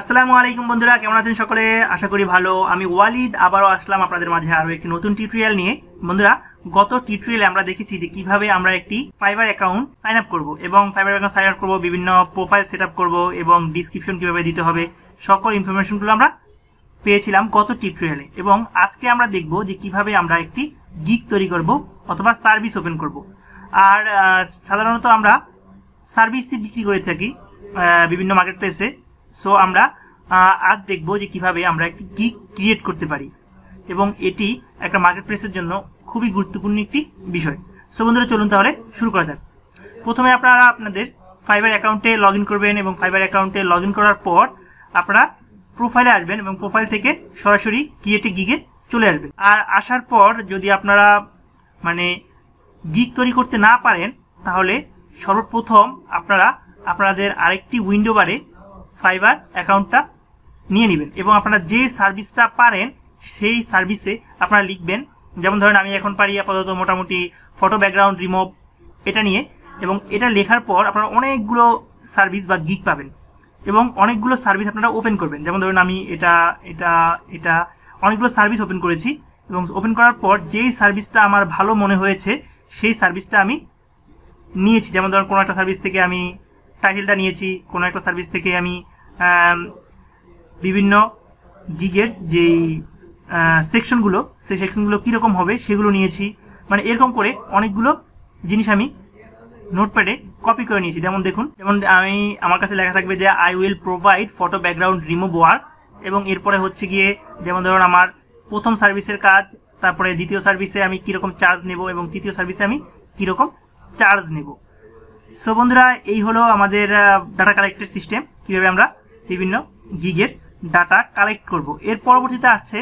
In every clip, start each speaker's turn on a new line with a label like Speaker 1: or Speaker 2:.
Speaker 1: আসসালামু আলাইকুম বন্ধুরা কেমন আছেন সকলে আশা করি ভালো আমি ওয়ালিদ আবারও আসলাম আপনাদের মাঝে আরও একটি নতুন টিউটোরিয়াল নিয়ে বন্ধুরা গত টিউটোরিয়ালে আমরা দেখেছি যে কিভাবে আমরা একটি ফাইবার অ্যাকাউন্ট সাইন আপ করবো এবং ফাইবার অ্যাকাউন্ট সাইন আপ করবো বিভিন্ন প্রোফাইল সেট আপ করবো এবং ডিসক্রিপশন কীভাবে দিতে হবে সকল ইনফরমেশনগুলো আমরা পেয়েছিলাম গত টিউটোরিয়ালে এবং আজকে আমরা দেখব যে কিভাবে আমরা একটি গিক তৈরি করব অথবা সার্ভিস ওপেন করব আর সাধারণত আমরা সার্ভিসই বিক্রি করে থাকি বিভিন্ন মার্কেট প্লেসে সো আমরা আর দেখব যে কিভাবে আমরা একটি গিগ ক্রিয়েট করতে পারি এবং এটি একটা মার্কেট প্লেসের জন্য খুবই গুরুত্বপূর্ণ একটি বিষয় সো বন্ধুরা চলুন তাহলে শুরু করা যাক প্রথমে আপনারা আপনাদের ফাইবার অ্যাকাউন্টে লগ করবেন এবং ফাইবার অ্যাকাউন্টে লগ করার পর আপনারা প্রোফাইলে আসবেন এবং প্রোফাইল থেকে সরাসরি ক্রিয়েটে গিগে চলে আসবেন আর আসার পর যদি আপনারা মানে গিগ তৈরি করতে না পারেন তাহলে সর্বপ্রথম আপনারা আপনাদের আরেকটি উইন্ডো বারে ফাইবার অ্যাকাউন্টটা নিয়ে নেবেন এবং আপনারা যে সার্ভিসটা পারেন সেই সার্ভিসে আপনারা লিখবেন যেমন ধরেন আমি এখন পারি আপাতত মোটামুটি ফটো ব্যাকগ্রাউন্ড রিমুভ এটা নিয়ে এবং এটা লেখার পর আপনারা অনেকগুলো সার্ভিস বা গিক পাবেন এবং অনেকগুলো সার্ভিস আপনারা ওপেন করবেন যেমন ধরুন আমি এটা এটা এটা অনেকগুলো সার্ভিস ওপেন করেছি এবং ওপেন করার পর যেই সার্ভিসটা আমার ভালো মনে হয়েছে সেই সার্ভিসটা আমি নিয়েছি যেমন ধরুন কোনো একটা সার্ভিস থেকে আমি টাইটেলটা নিয়েছি কোনো একটা সার্ভিস থেকে আমি বিভিন্ন গিগের যেই সেকশনগুলো সেই সেকশনগুলো কীরকম হবে সেগুলো নিয়েছি মানে এরকম করে অনেকগুলো জিনিস আমি নোটপ্যাডে কপি করে নিয়েছি যেমন দেখুন যেমন আমি আমার কাছে লেখা থাকবে যে I will provide photo background remove ওয়ার এবং এরপরে হচ্ছে গিয়ে যেমন ধরুন আমার প্রথম সার্ভিসের কাজ তারপরে দ্বিতীয় সার্ভিসে আমি কীরকম চার্জ নেব এবং তৃতীয় সার্ভিসে আমি কীরকম চার্জ নেব সো বন্ধুরা এই হলো আমাদের ডাটা কালেক্টের সিস্টেম কীভাবে আমরা বিভিন্ন গিগের ডাটা কালেক্ট করব এর পরবর্তীতে আসছে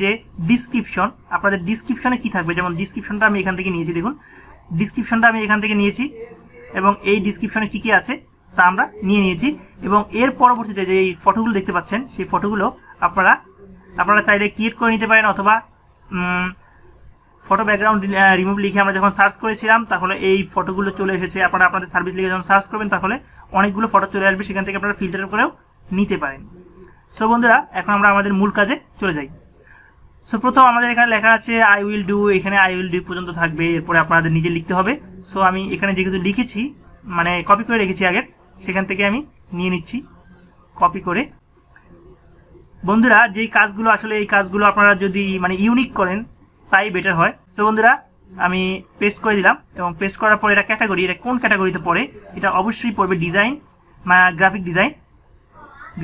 Speaker 1: যে ডিসক্রিপশন আপনাদের ডিসক্রিপশনে কি থাকবে যেমন ডিসক্রিপশনটা আমি এখান থেকে নিয়েছি দেখুন ডিসক্রিপশনটা আমি এখান থেকে নিয়েছি এবং এই ডিসক্রিপশনে কি কি আছে তা আমরা নিয়ে নিয়েছি এবং এর পরবর্তীতে যে এই ফটোগুলো দেখতে পাচ্ছেন সেই ফটোগুলো আপনারা আপনারা চাইলে ক্রিয়েট করে নিতে পারেন অথবা ফটো ব্যাকগ্রাউন্ড রিমুভ লিখে আমরা যখন সার্চ করেছিলাম তাহলে এই ফটোগুলো চলে এসেছে আপনারা আপনাদের সার্ভিস লিখে যখন সার্চ করবেন তাহলে অনেকগুলো ফটো চলে আসবে সেখান থেকে আপনারা ফিল্টার করেও নিতে পারেন সো বন্ধুরা এখন আমরা আমাদের মূল কাজে চলে যাই সো প্রথম আমাদের এখানে লেখা আছে আই উইল ডু এখানে আই উইল ডু পর্যন্ত থাকবে এরপরে আপনাদের নিজে লিখতে হবে সো আমি এখানে যেহেতু লিখেছি মানে কপি করে রেখেছি আগে সেখান থেকে আমি নিয়ে নিচ্ছি কপি করে বন্ধুরা যেই কাজগুলো আসলে এই কাজগুলো আপনারা যদি মানে ইউনিক করেন তাই বেটার হয় সো বন্ধুরা আমি পেস্ট করে দিলাম এবং পেস্ট করার পর এটা ক্যাটাগরি এটা কোন ক্যাটাগরিতে পড়ে এটা অবশ্যই পড়বে ডিজাইন গ্রাফিক ডিজাইন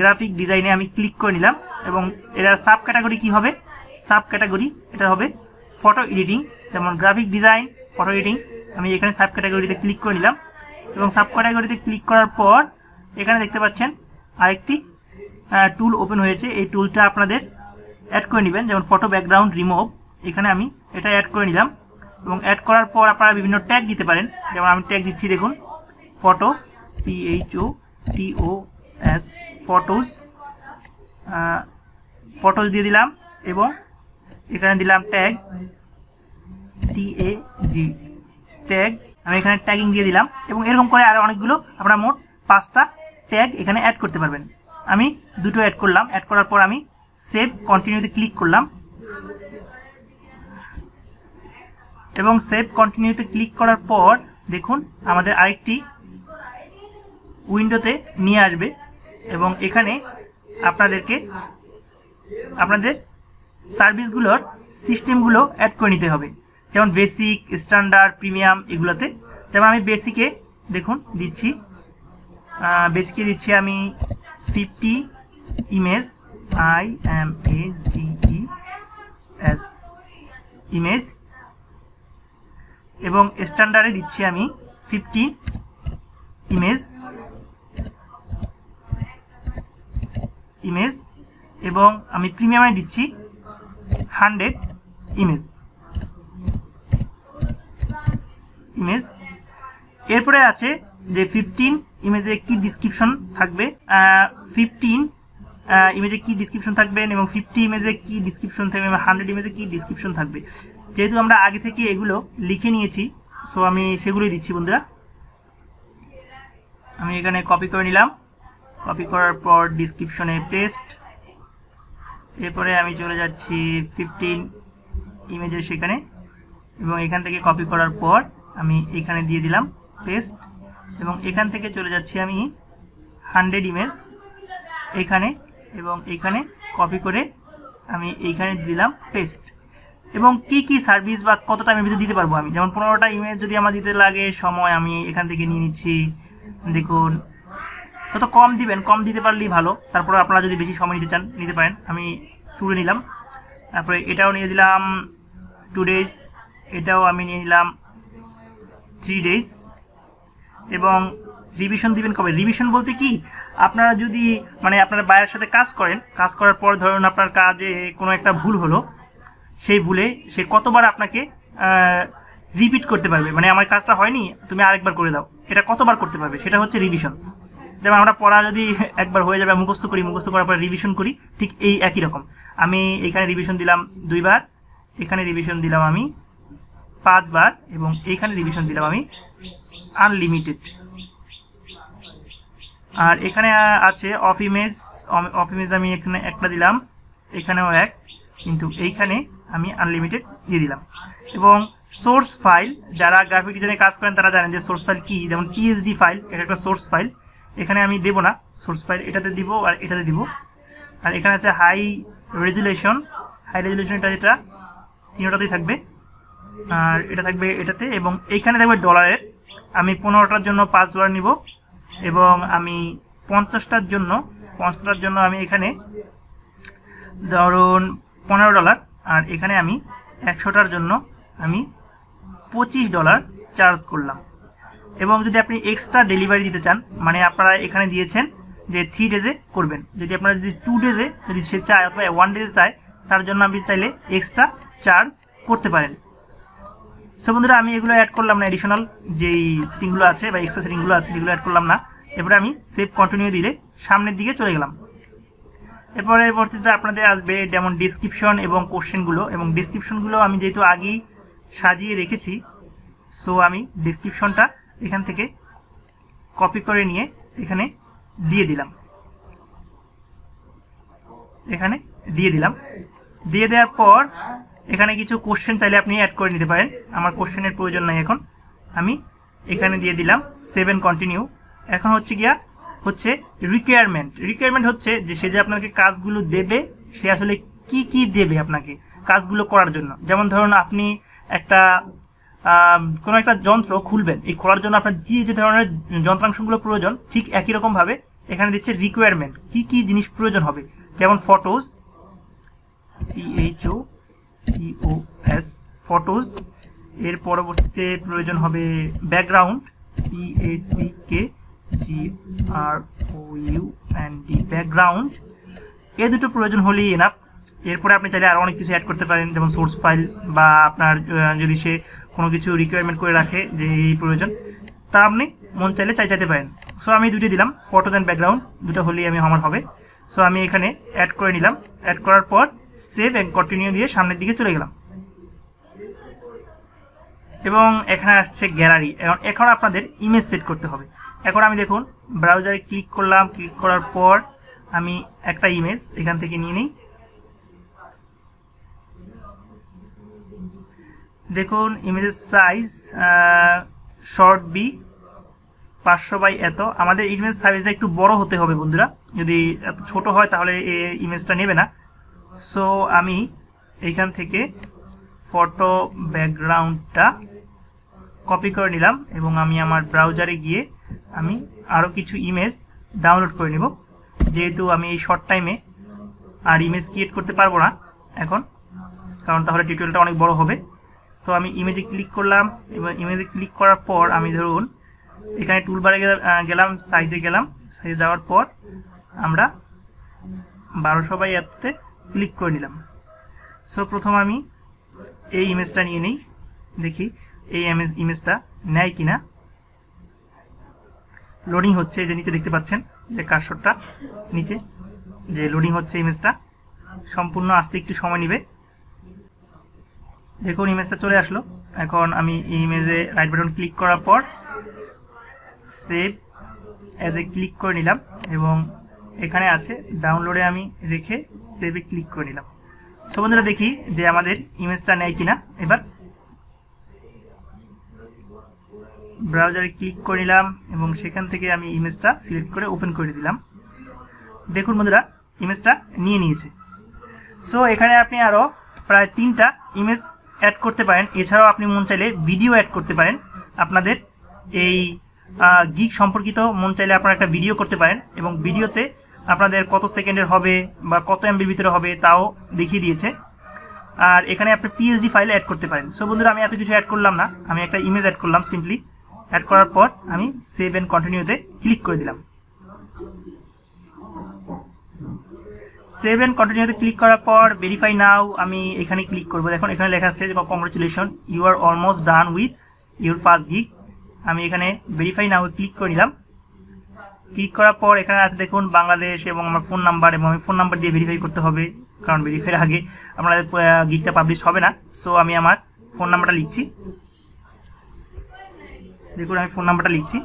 Speaker 1: গ্রাফিক ডিজাইনে আমি ক্লিক করে নিলাম এবং এটা সাব ক্যাটাগরি কি হবে সাব ক্যাটাগরি এটা হবে ফটো এডিটিং যেমন গ্রাফিক ডিজাইন ফটো এডিটিং আমি এখানে সাব ক্যাটাগরিতে ক্লিক করে নিলাম এবং সাব ক্যাটাগরিতে ক্লিক করার পর এখানে দেখতে পাচ্ছেন আরেকটি টুল ওপেন হয়েছে এই টুলটা আপনাদের অ্যাড করে নেবেন যেমন ফটো ব্যাকগ্রাউন্ড রিমুভ এখানে আমি এটা অ্যাড করে নিলাম এবং অ্যাড করার পর আপনারা বিভিন্ন ট্যাগ দিতে পারেন যেমন আমি ট্যাগ দিচ্ছি দেখুন ফটো পিএইচও টিও এস ফটোস ফটোস দিয়ে দিলাম এবং এখানে দিলাম ট্যাগ টিএ জি ট্যাগ আমি এখানে ট্যাগিং দিয়ে দিলাম এবং এরকম করে আরও অনেকগুলো আপনারা মোট পাঁচটা ট্যাগ এখানে অ্যাড করতে পারবেন আমি দুটো অ্যাড করলাম অ্যাড করার পর আমি সেভ কন্টিনিউতে ক্লিক করলাম এবং সেভ কন্টিনিউতে ক্লিক করার পর দেখুন আমাদের আরেকটি উইন্ডোতে নিয়ে আসবে এবং এখানে আপনাদেরকে আপনাদের সার্ভিসগুলোর সিস্টেমগুলো অ্যাড করে নিতে হবে যেমন বেসিক স্ট্যান্ডার্ড প্রিমিয়াম এগুলোতে যেমন আমি বেসিকে দেখুন দিচ্ছি বেসিকে দিচ্ছি আমি fifty image I M A G S image এবং স্ট্যান্ডার্ডে দিচ্ছি আমি ফিফটি ইমেজ ইমেজ এবং আমি প্রিমিয়ামে দিচ্ছি হান্ড্রেড ইমেজ ইমেজ এরপরে আছে যে ফিফটিন ইমেজে কি ডিসক্রিপশন থাকবে ফিফটিন ইমেজে কি ডিসক্রিপশন থাকবেন এবং ফিফটি ইমেজে কি ডিসক্রিপশন থাকবে এবং হান্ড্রেড ইমেজে কি ডিসক্রিপশন থাকবে যেহেতু আমরা আগে থেকে এগুলো লিখে নিয়েছি সো আমি সেগুলোই দিচ্ছি বন্ধুরা আমি এখানে কপি করে নিলাম কপি করার পর ডিসক্রিপশনে পেস্ট এরপরে আমি চলে যাচ্ছি ফিফটিন ইমেজের সেখানে এবং এখান থেকে কপি করার পর আমি এখানে দিয়ে দিলাম পেস্ট এবং এখান থেকে চলে যাচ্ছি আমি হান্ড্রেড ইমেজ এখানে এবং এখানে কপি করে আমি এইখানে দিলাম পেস্ট এবং কি কি সার্ভিস বা কত টাইমের ভিতরে দিতে পারবো আমি যেমন পনেরোটা ইমেজ যদি আমার দিতে লাগে সময় আমি এখান থেকে নিয়ে নিচ্ছি দেখুন তত কম দিবেন কম দিতে পারলেই ভালো তারপরে আপনারা যদি বেশি সময় নিতে চান নিতে পারেন আমি তুলে নিলাম তারপরে এটাও নিয়ে দিলাম টু ডেজ এটাও আমি নিয়ে নিলাম থ্রি ডেজ এবং রিভিশন দিবেন কবে রিভিশন বলতে কি আপনারা যদি মানে আপনার বায়ের সাথে কাজ করেন কাজ করার পর ধরুন আপনার কাজে কোনো একটা ভুল হলো সেই ভুলে সে কতবার আপনাকে রিপিট করতে পারবে মানে আমার কাজটা হয়নি তুমি আরেকবার করে দাও এটা কতবার করতে পারবে সেটা হচ্ছে রিভিশন যেমন আমরা পড়া যদি একবার হয়ে যাবে মুখস্থ করি মুখস্থ করার পরে রিভিশন করি ঠিক এই একই রকম আমি এখানে রিভিশন দিলাম দুইবার এখানে রিভিশন দিলাম আমি পাঁচবার এবং এইখানে রিভিশন দিলাম আমি আনলিমিটেড আর এখানে আছে অফ ইমেজ অফ ইমেজ আমি এখানে একটা দিলাম এখানেও এক কিন্তু এইখানে আমি আনলিমিটেড দিয়ে দিলাম এবং সোর্স ফাইল যারা গ্রাফিক ডিজাইনে কাজ করেন তারা জানেন যে সোর্স ফাইল কী যেমন পিএইচডি ফাইল এটা একটা সোর্স ফাইল এখানে আমি দেবো না সোর্স ফাইল এটাতে দিব আর এটাতে দিব আর এখানে আছে হাই রেজুলেশন হাই রেজুলেশন এটা যেটা তিনটাতেই থাকবে আর এটা থাকবে এটাতে এবং এইখানে থাকবে ডলারের আমি পনেরোটার জন্য পাঁচ ডলার নিব এবং আমি পঞ্চাশটার জন্য পঞ্চাশটার জন্য আমি এখানে ধরুন পনেরো ডলার আর এখানে আমি একশোটার জন্য আমি পঁচিশ ডলার চার্জ করলাম এবং যদি আপনি এক্সট্রা ডেলিভারি দিতে চান মানে আপনারা এখানে দিয়েছেন যে থ্রি ডেজে করবেন যদি আপনারা যদি টু ডেজে যদি সে চায় অথবা ওয়ান ডেজে চায় তার জন্য আপনি চাইলে এক্সট্রা চার্জ করতে পারেন সে বন্ধুরা আমি এগুলো অ্যাড করলাম না অ্যাডিশনাল যেই সেটিংগুলো আছে বা এক্সট্রা সেটিংগুলো আছে সেগুলো অ্যাড করলাম না এবারে আমি সেভ কন্টিনিউ দিলে সামনের দিকে চলে গেলাম এরপরে পরবর্তীতে আপনাদের আসবে যেমন ডিসক্রিপশন এবং কোশ্চেনগুলো এবং ডিসক্রিপশনগুলো আমি যেহেতু আগেই সাজিয়ে রেখেছি সো আমি ডিসক্রিপশনটা এখান থেকে কপি করে নিয়ে এখানে দিয়ে দিলাম এখানে দিয়ে দিলাম দিয়ে দেওয়ার পর এখানে কিছু কোশ্চেন চাইলে আপনি অ্যাড করে নিতে পারেন আমার কোশ্চেনের প্রয়োজন নাই এখন আমি এখানে দিয়ে দিলাম সেভেন কন্টিনিউ এখন হচ্ছে গিয়া হচ্ছে রিকোয়ারমেন্ট রিকোয়ারমেন্ট হচ্ছে যে সে যে আপনাকে কাজগুলো দেবে সে আসলে কি কি দেবে আপনাকে কাজগুলো করার জন্য যেমন ধরুন আপনি একটা কোনো একটা যন্ত্র খুলবেন এই খোলার জন্য আপনার যে যে ধরনের যন্ত্রাংশগুলো প্রয়োজন ঠিক একই রকমভাবে এখানে দিচ্ছে রিকোয়ারমেন্ট কি কি জিনিস প্রয়োজন হবে যেমন ফটোস ইএইচও এস ফটোস এর পরবর্তীতে প্রয়োজন হবে ব্যাকগ্রাউন্ড ইএসি K T R O U and D background এই দুটো প্রয়োজন হলেই এনাফ এরপরে আপনি চাইলে আরও অনেক কিছু অ্যাড করতে পারেন যেমন সোর্স ফাইল বা আপনার যদি সে কোনো কিছু রিকোয়ারমেন্ট করে রাখে যে এই প্রয়োজন তা আপনি মন চাইলে চাই চাইতে পারেন সো আমি দুটো দিলাম ফটো অ্যান্ড ব্যাকগ্রাউন্ড দুটো হলেই আমি আমার হবে সো আমি এখানে অ্যাড করে নিলাম অ্যাড করার পর সেভ অ্যান্ড কন্টিনিউ দিয়ে সামনের দিকে চলে গেলাম এবং এখানে আসছে গ্যালারি এখন এখন আপনাদের ইমেজ সেট করতে হবে এখন আমি দেখুন ব্রাউজারে ক্লিক করলাম ক্লিক করার পর আমি একটা ইমেজ এখান থেকে নিয়ে নিই দেখুন ইমেজের সাইজ শর্ট বি পাঁচশো বাই এত আমাদের ইমেজ সাইজটা একটু বড় হতে হবে বন্ধুরা যদি এত ছোট হয় তাহলে ইমেজটা নেবে না সো আমি এইখান থেকে ফটো ব্যাকগ্রাউন্ডটা কপি করে নিলাম এবং আমি আমার ব্রাউজারে গিয়ে আমি আরও কিছু ইমেজ ডাউনলোড করে নেব যেহেতু আমি এই শর্ট টাইমে আর ইমেজ ক্রিয়েট করতে পারবো না এখন কারণ তাহলে টিউটোরিয়ালটা অনেক বড় হবে সো আমি ইমেজে ক্লিক করলাম এবং ইমেজে ক্লিক করার পর আমি ধরুন এখানে টুলবারে গেলাম সাইজে গেলাম সাইজে যাওয়ার পর আমরা বারোশো বাই এতে ক্লিক করে নিলাম সো প্রথম আমি এই ইমেজটা নিয়ে নিই দেখি এই ইমেজটা নেয় কিনা লোডিং হচ্ছে যে নিচে দেখতে পাচ্ছেন যে কাশরটা নিচে যে লোডিং হচ্ছে ইমেজটা সম্পূর্ণ আসতে একটু সময় নেবে দেখুন ইমেজটা চলে আসলো এখন আমি ইমেজে রাইট বাটন ক্লিক করার পর সেভ অ্যাজ এ ক্লিক করে নিলাম এবং এখানে আছে ডাউনলোডে আমি রেখে সেভে ক্লিক করে নিলাম সো বন্ধুরা দেখি যে আমাদের ইমেজটা নেয় কিনা এবার ব্রাউজারে ক্লিক করে নিলাম এবং সেখান থেকে আমি ইমেজটা সিলেক্ট করে ওপেন করে দিলাম দেখুন বন্ধুরা ইমেজটা নিয়ে নিয়েছে সো এখানে আপনি আরও প্রায় তিনটা ইমেজ অ্যাড করতে পারেন এছাড়াও আপনি মন চাইলে ভিডিও অ্যাড করতে পারেন আপনাদের এই গিক সম্পর্কিত মন চাইলে আপনারা একটা ভিডিও করতে পারেন এবং ভিডিওতে আপনাদের কত সেকেন্ডের হবে বা কত এমবির ভিতরে হবে তাও দেখিয়ে দিয়েছে আর এখানে আপনি পিএইচডি ফাইল অ্যাড করতে পারেন সো বন্ধুরা আমি এত কিছু অ্যাড করলাম না আমি একটা ইমেজ অ্যাড করলাম সিম্পলি অ্যাড করার পর আমি সেভ অ্যান্ড কন্টিনিউতে ক্লিক করে দিলাম সেভ অ্যান্ড কন্টিনিউতে ক্লিক করার পর ভেরিফাই নাও আমি এখানে ক্লিক করবো দেখুন এখানে লেখা আছে যে congratulation you are almost done with your first gig আমি এখানে ভেরিফাই নাও ক্লিক করে নিলাম ক্লিক করার পর এখানে আছে দেখুন বাংলাদেশ এবং আমার ফোন নাম্বার এবং আমি ফোন নাম্বার দিয়ে ভেরিফাই করতে হবে কারণ ভেরিফাইয়ের আগে আপনাদের গিকটা পাবলিশ হবে না সো আমি আমার ফোন নাম্বারটা লিখছি দেখুন আমি ফোন নাম্বারটা লিখছি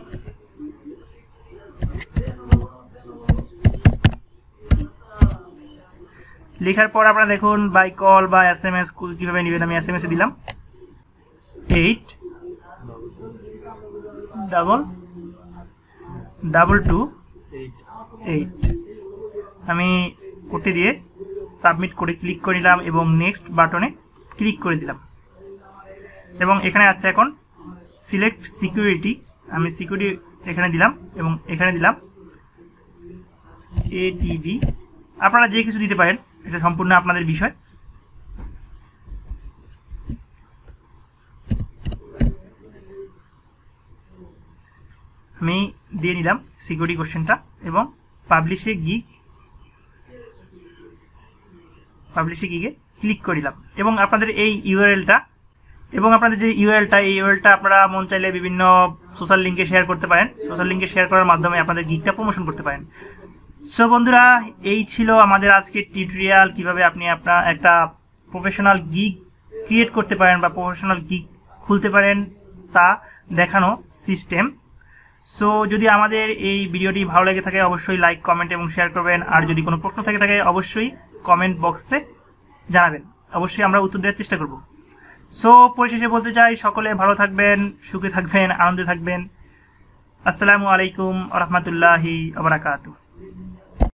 Speaker 1: লেখার পর আপনারা দেখুন বাই কল বা এস এম এস কীভাবে নেবেন আমি এস এম এসে দিলাম eight double double two eight আমি ওটি দিয়ে সাবমিট করে ক্লিক করে নিলাম এবং নেক্সট বাটনে ক্লিক করে দিলাম এবং এখানে আছে এখন সিলেক্ট সিকিউরিটি আমি সিকিউরিটি এখানে দিলাম এবং এখানে দিলাম এটিভি আপনারা যে কিছু দিতে পারেন এটা সম্পূর্ণ আপনাদের বিষয় আমি দিয়ে নিলাম সিকিউরিটি কোশ্চেনটা এবং পাবলিশে গি পাবলিশে গিগে ক্লিক করিলাম এবং আপনাদের এই ইউআরএলটা এবং আপনাদের যে ইউএলটা এই ইউএলটা আপনারা মন চাইলে বিভিন্ন সোশ্যাল লিঙ্কে শেয়ার করতে পারেন সোশ্যাল লিঙ্কে শেয়ার করার মাধ্যমে আপনাদের গিকটা প্রমোশন করতে পারেন সো বন্ধুরা এই ছিল আমাদের আজকের টিউটোরিয়াল কিভাবে আপনি আপনার একটা প্রফেশনাল গিগ ক্রিয়েট করতে পারেন বা প্রফেশনাল গিগ খুলতে পারেন তা দেখানো সিস্টেম সো যদি আমাদের এই ভিডিওটি ভালো লেগে থাকে অবশ্যই লাইক কমেন্ট এবং শেয়ার করবেন আর যদি কোনো প্রশ্ন থেকে থাকে অবশ্যই কমেন্ট বক্সে জানাবেন অবশ্যই আমরা উত্তর দেওয়ার চেষ্টা করবো সো পরিশেষে বলতে চাই সকলে ভালো থাকবেন সুখে থাকবেন আনন্দে থাকবেন আসসালামু আলাইকুম রহমতুল্লাহি আবরাকাতু